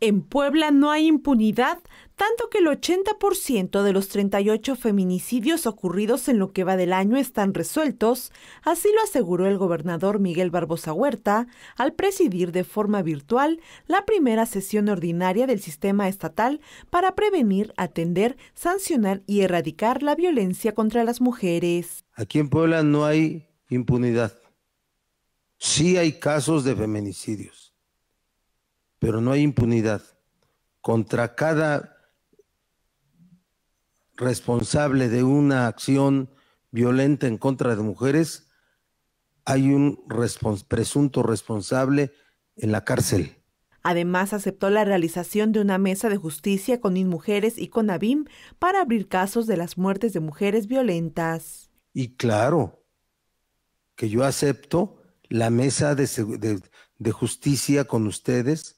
En Puebla no hay impunidad, tanto que el 80% de los 38 feminicidios ocurridos en lo que va del año están resueltos, así lo aseguró el gobernador Miguel Barbosa Huerta al presidir de forma virtual la primera sesión ordinaria del sistema estatal para prevenir, atender, sancionar y erradicar la violencia contra las mujeres. Aquí en Puebla no hay impunidad. Sí hay casos de feminicidios pero no hay impunidad. Contra cada responsable de una acción violenta en contra de mujeres, hay un presunto responsable en la cárcel. Además, aceptó la realización de una mesa de justicia con InMujeres y con ABIM para abrir casos de las muertes de mujeres violentas. Y claro, que yo acepto la mesa de justicia con ustedes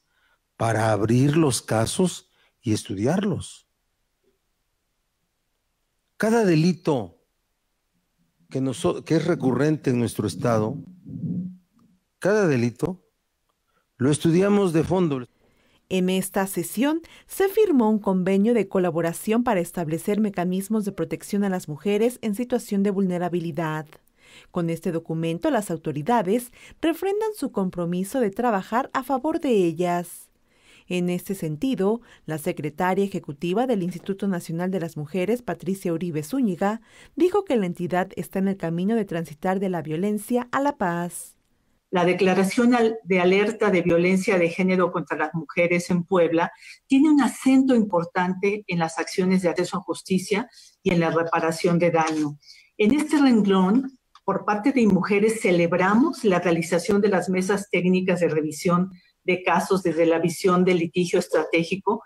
para abrir los casos y estudiarlos. Cada delito que, es recurrente en nuestro Estado, cada delito lo estudiamos de fondo. En esta sesión se firmó un convenio de colaboración para establecer mecanismos de protección a las mujeres en situación de vulnerabilidad. Con este documento las autoridades refrendan su compromiso de trabajar a favor de ellas. En este sentido, la secretaria ejecutiva del Instituto Nacional de las Mujeres, Patricia Uribe Zúñiga, dijo que la entidad está en el camino de transitar de la violencia a la paz. La declaración de alerta de violencia de género contra las mujeres en Puebla tiene un acento importante en las acciones de acceso a justicia y en la reparación de daño. En este renglón, por parte de mujeres, celebramos la realización de las mesas técnicas de revisión de casos desde la visión del litigio estratégico.